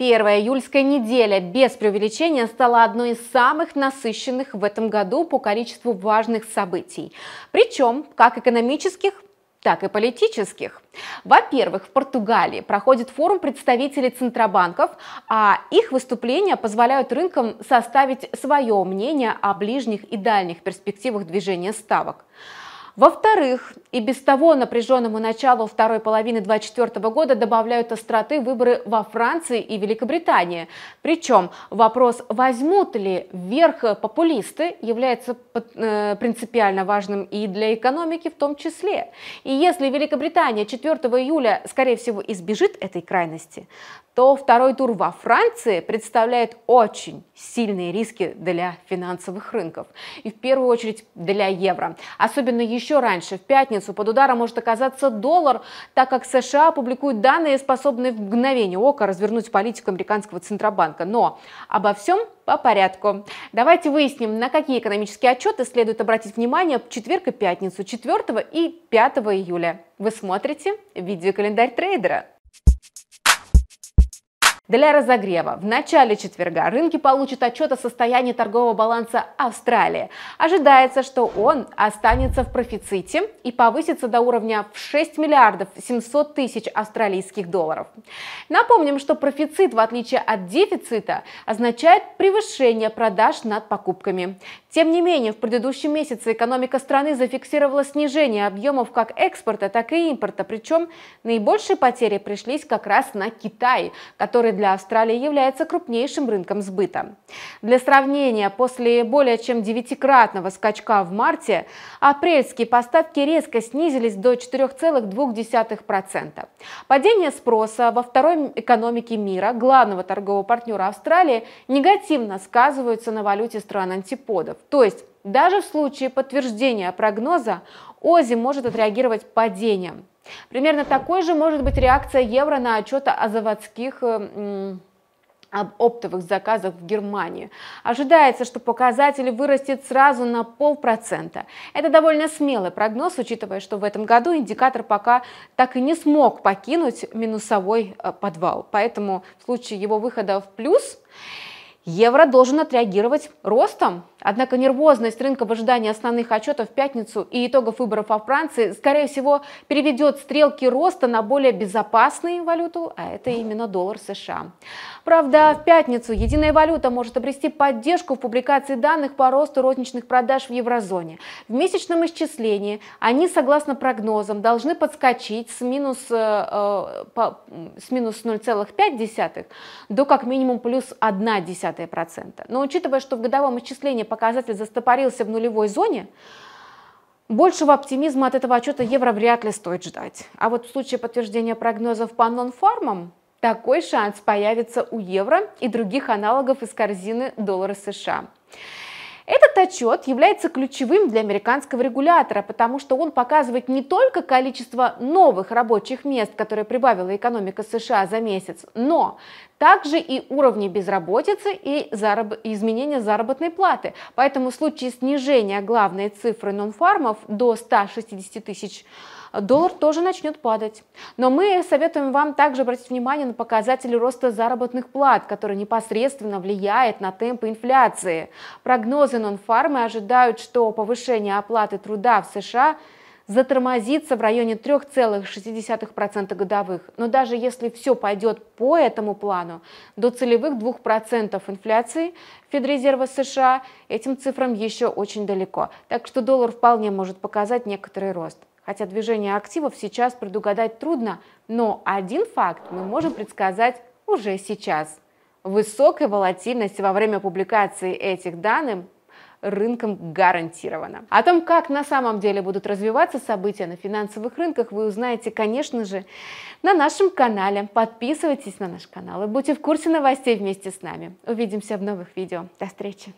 Первая июльская неделя без преувеличения стала одной из самых насыщенных в этом году по количеству важных событий. Причем как экономических, так и политических. Во-первых, в Португалии проходит форум представителей центробанков, а их выступления позволяют рынкам составить свое мнение о ближних и дальних перспективах движения ставок. Во-вторых, и без того напряженному началу второй половины 2024 года добавляют остроты выборы во Франции и Великобритании. Причем вопрос, возьмут ли вверх популисты, является э, принципиально важным и для экономики в том числе. И если Великобритания 4 июля, скорее всего, избежит этой крайности, то второй тур во Франции представляет очень сильные риски для финансовых рынков. И в первую очередь для евро. Особенно еще раньше, в пятницу, под ударом может оказаться доллар, так как США публикуют данные, способные в мгновение ока развернуть политику американского Центробанка. Но обо всем по порядку. Давайте выясним, на какие экономические отчеты следует обратить внимание в четверг и пятницу 4 и 5 июля. Вы смотрите видеокалендарь трейдера. Для разогрева в начале четверга рынки получат отчет о состоянии торгового баланса Австралии. Ожидается, что он останется в профиците и повысится до уровня в 6 миллиардов 700 тысяч австралийских долларов. Напомним, что профицит, в отличие от дефицита, означает превышение продаж над покупками. Тем не менее, в предыдущем месяце экономика страны зафиксировала снижение объемов как экспорта, так и импорта. Причем наибольшие потери пришлись как раз на Китай, который для Австралии является крупнейшим рынком сбыта. Для сравнения, после более чем девятикратного скачка в марте апрельские поставки резко снизились до 4,2%. Падение спроса во второй экономике мира, главного торгового партнера Австралии, негативно сказываются на валюте стран антиподов. То есть даже в случае подтверждения прогноза ОЗИ может отреагировать падением. Примерно такой же может быть реакция евро на отчеты о заводских э, об оптовых заказах в Германии. Ожидается, что показатель вырастет сразу на полпроцента. Это довольно смелый прогноз, учитывая, что в этом году индикатор пока так и не смог покинуть минусовой э, подвал. Поэтому в случае его выхода в плюс Евро должен отреагировать ростом. Однако нервозность рынка в ожидании основных отчетов в пятницу и итогов выборов во Франции, скорее всего, переведет стрелки роста на более безопасную валюту, а это именно доллар США. Правда, в пятницу единая валюта может обрести поддержку в публикации данных по росту розничных продаж в еврозоне. В месячном исчислении они, согласно прогнозам, должны подскочить с минус, э, э по, с минус 0,5 до как минимум плюс десятая. 0,2%. Но учитывая, что в годовом исчислении показатель застопорился в нулевой зоне, Большего оптимизма от этого отчета евро вряд ли стоит ждать. А вот в случае подтверждения прогнозов по нонфармам, такой шанс появится у евро и других аналогов из корзины доллара США отчет является ключевым для американского регулятора, потому что он показывает не только количество новых рабочих мест, которые прибавила экономика США за месяц, но также и уровни безработицы и зараб... изменения заработной платы. Поэтому в случае снижения главной цифры нонфармов до 160 тысяч 000 доллар тоже начнет падать. Но мы советуем вам также обратить внимание на показатели роста заработных плат, которые непосредственно влияют на темпы инфляции. Прогнозы Нонфармы ожидают, что повышение оплаты труда в США затормозится в районе 3,6% годовых. Но даже если все пойдет по этому плану, до целевых 2% инфляции Федрезерва США этим цифрам еще очень далеко. Так что доллар вполне может показать некоторый рост. Хотя движение активов сейчас предугадать трудно, но один факт мы можем предсказать уже сейчас. Высокая волатильность во время публикации этих данных рынком гарантирована. О том, как на самом деле будут развиваться события на финансовых рынках, вы узнаете, конечно же, на нашем канале. Подписывайтесь на наш канал и будьте в курсе новостей вместе с нами. Увидимся в новых видео. До встречи!